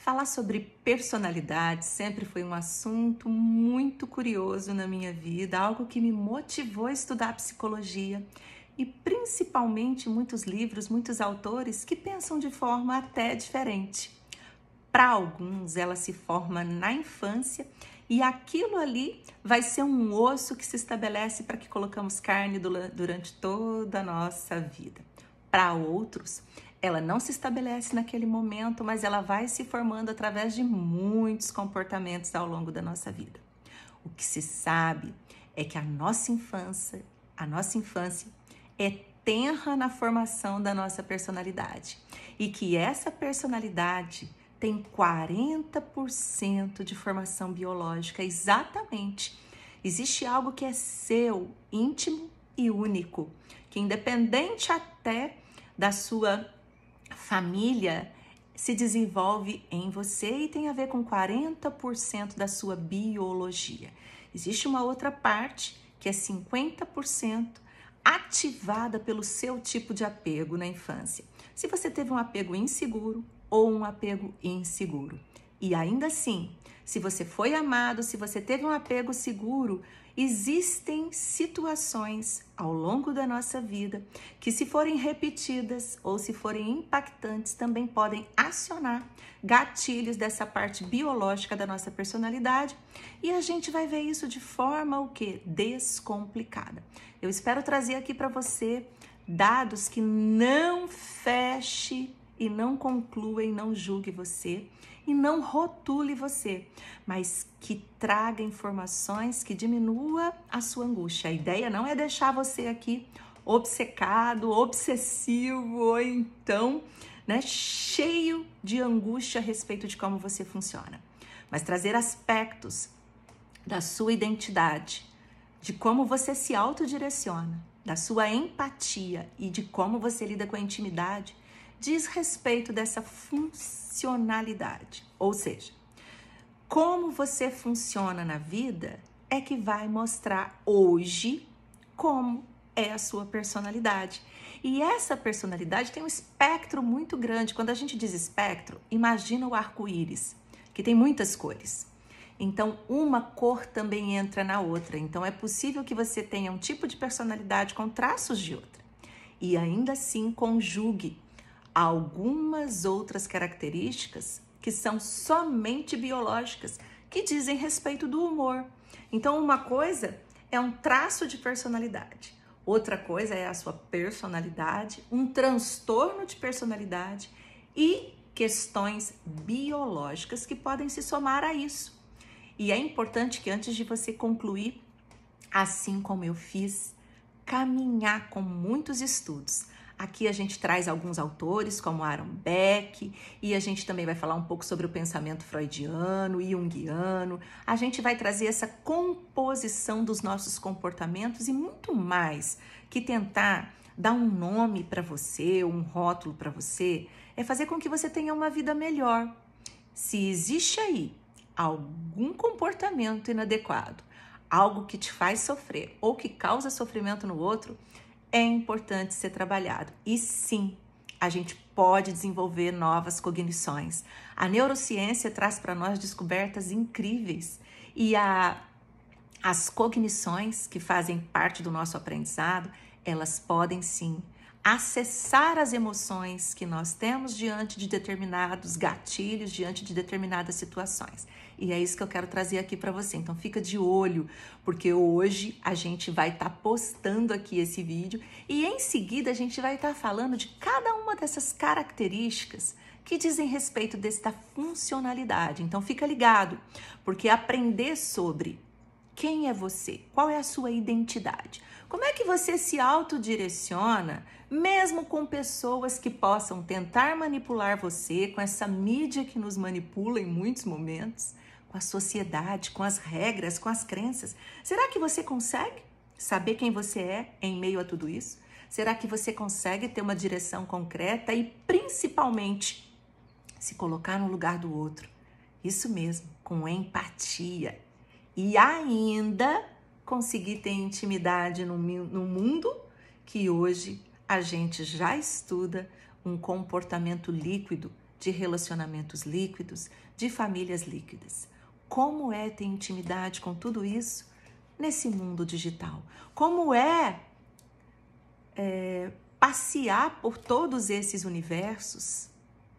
Falar sobre personalidade sempre foi um assunto muito curioso na minha vida, algo que me motivou a estudar psicologia e principalmente muitos livros, muitos autores que pensam de forma até diferente. Para alguns, ela se forma na infância e aquilo ali vai ser um osso que se estabelece para que colocamos carne durante toda a nossa vida. Para outros, ela não se estabelece naquele momento, mas ela vai se formando através de muitos comportamentos ao longo da nossa vida. O que se sabe é que a nossa infância, a nossa infância é tenra na formação da nossa personalidade e que essa personalidade tem 40% de formação biológica exatamente. Existe algo que é seu, íntimo e único, que independente até da sua família se desenvolve em você e tem a ver com 40% da sua biologia. Existe uma outra parte que é 50% ativada pelo seu tipo de apego na infância. Se você teve um apego inseguro ou um apego inseguro. E ainda assim, se você foi amado, se você teve um apego seguro, existem situações ao longo da nossa vida que, se forem repetidas ou se forem impactantes, também podem acionar gatilhos dessa parte biológica da nossa personalidade. E a gente vai ver isso de forma o que descomplicada. Eu espero trazer aqui para você dados que não feche e não conclua e não julgue você e não rotule você, mas que traga informações que diminua a sua angústia. A ideia não é deixar você aqui obcecado, obsessivo ou então, né, cheio de angústia a respeito de como você funciona, mas trazer aspectos da sua identidade, de como você se autodireciona, da sua empatia e de como você lida com a intimidade diz respeito dessa funcionalidade, ou seja, como você funciona na vida é que vai mostrar hoje como é a sua personalidade. E essa personalidade tem um espectro muito grande. Quando a gente diz espectro, imagina o arco-íris, que tem muitas cores. Então, uma cor também entra na outra. Então, é possível que você tenha um tipo de personalidade com traços de outra. E ainda assim, conjugue algumas outras características que são somente biológicas, que dizem respeito do humor. Então, uma coisa é um traço de personalidade, outra coisa é a sua personalidade, um transtorno de personalidade e questões biológicas que podem se somar a isso. E é importante que antes de você concluir, assim como eu fiz, caminhar com muitos estudos Aqui a gente traz alguns autores, como Aaron Beck, e a gente também vai falar um pouco sobre o pensamento freudiano e junguiano. A gente vai trazer essa composição dos nossos comportamentos e muito mais que tentar dar um nome para você, um rótulo para você, é fazer com que você tenha uma vida melhor. Se existe aí algum comportamento inadequado, algo que te faz sofrer ou que causa sofrimento no outro, é importante ser trabalhado. E sim, a gente pode desenvolver novas cognições. A neurociência traz para nós descobertas incríveis e a, as cognições que fazem parte do nosso aprendizado, elas podem sim acessar as emoções que nós temos diante de determinados gatilhos, diante de determinadas situações. E é isso que eu quero trazer aqui para você. Então fica de olho, porque hoje a gente vai estar tá postando aqui esse vídeo e em seguida a gente vai estar tá falando de cada uma dessas características que dizem respeito desta funcionalidade. Então fica ligado, porque aprender sobre quem é você? Qual é a sua identidade? Como é que você se autodireciona, mesmo com pessoas que possam tentar manipular você, com essa mídia que nos manipula em muitos momentos, com a sociedade, com as regras, com as crenças? Será que você consegue saber quem você é em meio a tudo isso? Será que você consegue ter uma direção concreta e, principalmente, se colocar no lugar do outro? Isso mesmo, com empatia e ainda conseguir ter intimidade no, no mundo que hoje a gente já estuda um comportamento líquido, de relacionamentos líquidos, de famílias líquidas. Como é ter intimidade com tudo isso nesse mundo digital? Como é, é passear por todos esses universos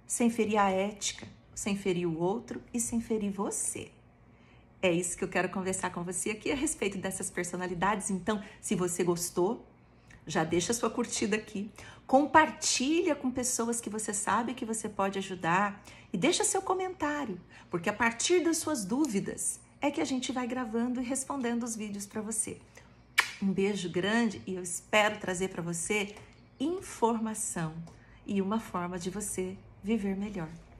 sem ferir a ética, sem ferir o outro e sem ferir você? É isso que eu quero conversar com você aqui a respeito dessas personalidades. Então, se você gostou, já deixa sua curtida aqui. Compartilha com pessoas que você sabe que você pode ajudar e deixa seu comentário, porque a partir das suas dúvidas é que a gente vai gravando e respondendo os vídeos para você. Um beijo grande e eu espero trazer para você informação e uma forma de você viver melhor.